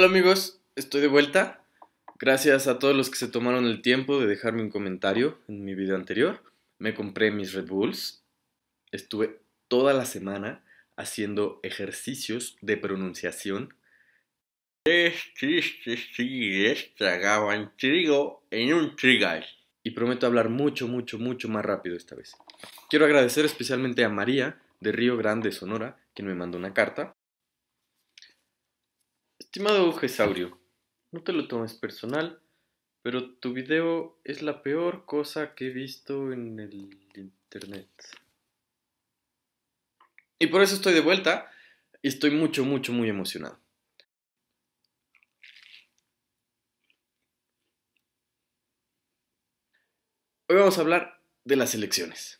Hola amigos, estoy de vuelta. Gracias a todos los que se tomaron el tiempo de dejarme un comentario en mi video anterior. Me compré mis Red Bulls. Estuve toda la semana haciendo ejercicios de pronunciación. trigo en un Y prometo hablar mucho, mucho, mucho más rápido esta vez. Quiero agradecer especialmente a María de Río Grande, Sonora, quien me mandó una carta Estimado Gesaurio, no te lo tomes personal, pero tu video es la peor cosa que he visto en el internet. Y por eso estoy de vuelta y estoy mucho, mucho, muy emocionado. Hoy vamos a hablar de las elecciones.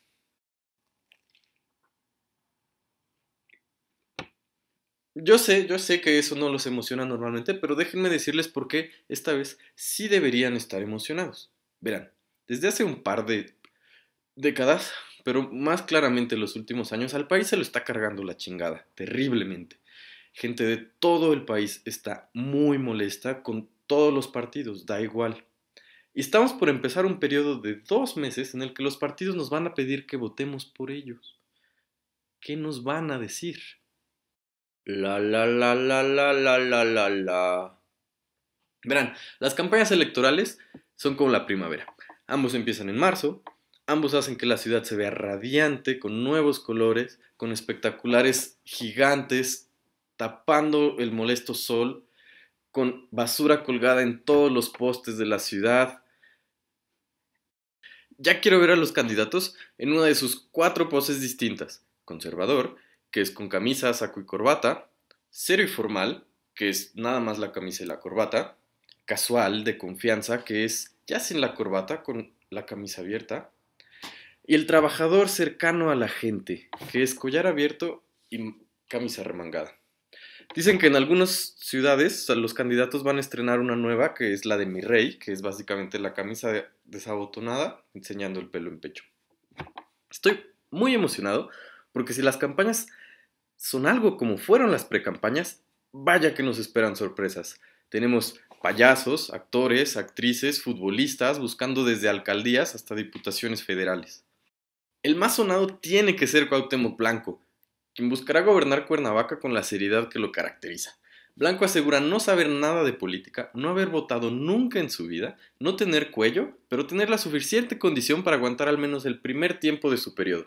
Yo sé, yo sé que eso no los emociona normalmente, pero déjenme decirles por qué esta vez sí deberían estar emocionados. Verán, desde hace un par de décadas, pero más claramente en los últimos años, al país se lo está cargando la chingada, terriblemente. Gente de todo el país está muy molesta con todos los partidos, da igual. Y estamos por empezar un periodo de dos meses en el que los partidos nos van a pedir que votemos por ellos. ¿Qué nos van a decir? La la la la la la la la la. Verán, las campañas electorales son como la primavera. Ambos empiezan en marzo, ambos hacen que la ciudad se vea radiante, con nuevos colores, con espectaculares gigantes, tapando el molesto sol, con basura colgada en todos los postes de la ciudad. Ya quiero ver a los candidatos en una de sus cuatro poses distintas, conservador, que es con camisa, saco y corbata, cero y formal, que es nada más la camisa y la corbata, casual, de confianza, que es ya sin la corbata, con la camisa abierta, y el trabajador cercano a la gente, que es collar abierto y camisa remangada. Dicen que en algunas ciudades los candidatos van a estrenar una nueva, que es la de mi rey, que es básicamente la camisa desabotonada, enseñando el pelo en pecho. Estoy muy emocionado porque si las campañas son algo como fueron las precampañas, vaya que nos esperan sorpresas. Tenemos payasos, actores, actrices, futbolistas, buscando desde alcaldías hasta diputaciones federales. El más sonado tiene que ser Cuauhtémoc Blanco, quien buscará gobernar Cuernavaca con la seriedad que lo caracteriza. Blanco asegura no saber nada de política, no haber votado nunca en su vida, no tener cuello, pero tener la suficiente condición para aguantar al menos el primer tiempo de su periodo.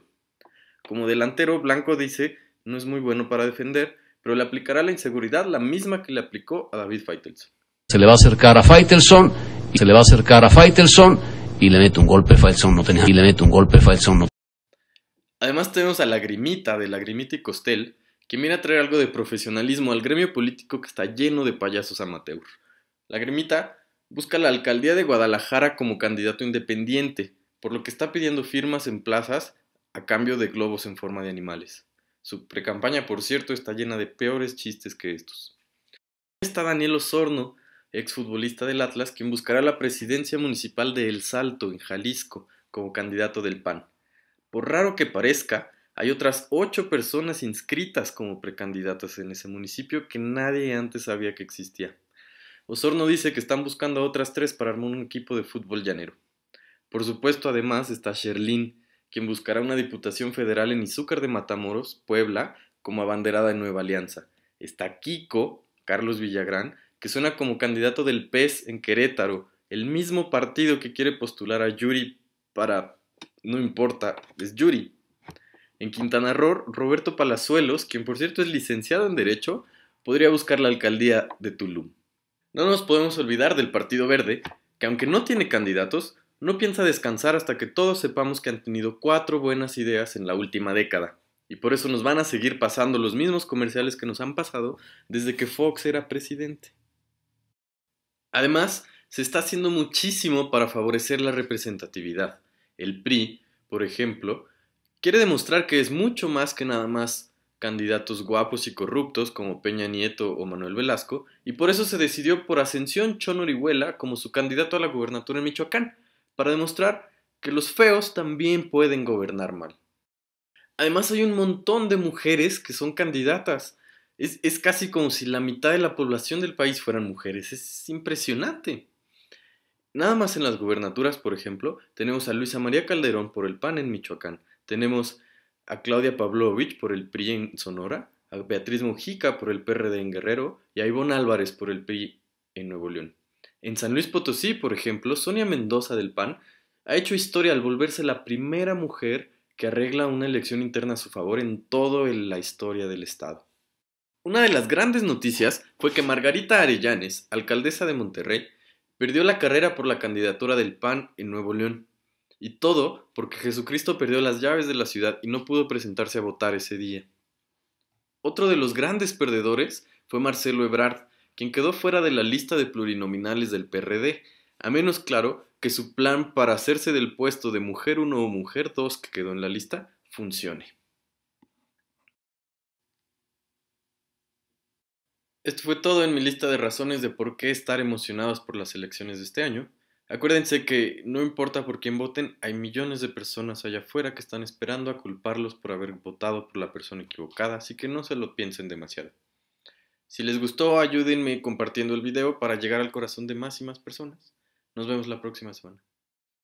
Como delantero, Blanco dice no es muy bueno para defender, pero le aplicará la inseguridad la misma que le aplicó a David Faitelson. Se le va a acercar a Faitelson, y se le va a acercar a Faitelson, y le mete un golpe, Faitelson y le un golpe, Además tenemos a Lagrimita de Lagrimita y Costel, quien viene a traer algo de profesionalismo al gremio político que está lleno de payasos amateur. Lagrimita busca la alcaldía de Guadalajara como candidato independiente, por lo que está pidiendo firmas en plazas a cambio de globos en forma de animales. Su precampaña, por cierto, está llena de peores chistes que estos. Está Daniel Osorno, exfutbolista del Atlas, quien buscará la presidencia municipal de El Salto, en Jalisco, como candidato del PAN. Por raro que parezca, hay otras ocho personas inscritas como precandidatas en ese municipio que nadie antes sabía que existía. Osorno dice que están buscando a otras tres para armar un equipo de fútbol llanero. Por supuesto, además está Sherlyn quien buscará una diputación federal en Izúcar de Matamoros, Puebla, como abanderada de Nueva Alianza. Está Kiko, Carlos Villagrán, que suena como candidato del PES en Querétaro, el mismo partido que quiere postular a Yuri para... no importa, es Yuri. En Quintana Roo, Roberto Palazuelos, quien por cierto es licenciado en Derecho, podría buscar la alcaldía de Tulum. No nos podemos olvidar del Partido Verde, que aunque no tiene candidatos, no piensa descansar hasta que todos sepamos que han tenido cuatro buenas ideas en la última década. Y por eso nos van a seguir pasando los mismos comerciales que nos han pasado desde que Fox era presidente. Además, se está haciendo muchísimo para favorecer la representatividad. El PRI, por ejemplo, quiere demostrar que es mucho más que nada más candidatos guapos y corruptos como Peña Nieto o Manuel Velasco, y por eso se decidió por Ascensión Chonorihuela como su candidato a la gubernatura en Michoacán, para demostrar que los feos también pueden gobernar mal. Además hay un montón de mujeres que son candidatas. Es, casi como si la mitad de la población del país fueran mujeres. Es impresionante. Nada más en las gubernaturas, por ejemplo, tenemos a Luisa María Calderón por el PAN en Michoacán. Tenemos a Claudia Pavlovich por el PRI en Sonora, a Beatriz Mujica por el PRD en Guerrero y a Ivonne Álvarez por el PRI en Nuevo León. En San Luis Potosí, por ejemplo, Sonia Mendoza del PAN ha hecho historia al volverse la primera mujer que arregla una elección interna a su favor en toda la historia del Estado. Una de las grandes noticias fue que Margarita Arellanes, alcaldesa de Monterrey, perdió la carrera por la candidatura del PAN en Nuevo León. Y todo porque Jesucristo perdió las llaves de la ciudad y no pudo presentarse a votar ese día. Otro de los grandes perdedores fue Marcelo Ebrard, quien quedó fuera de la lista de plurinominales del PRD, a menos claro que su plan para hacerse del puesto de mujer 1 o mujer 2 que quedó en la lista funcione. Esto fue todo en mi lista de razones de por qué estar emocionados por las elecciones de este año. Acuérdense que no importa por quién voten, hay millones de personas allá afuera que están esperando a culparlos por haber votado por la persona equivocada, así que no se lo piensen demasiado. Si les gustó, ayúdenme compartiendo el video para llegar al corazón de más y más personas. Nos vemos la próxima semana.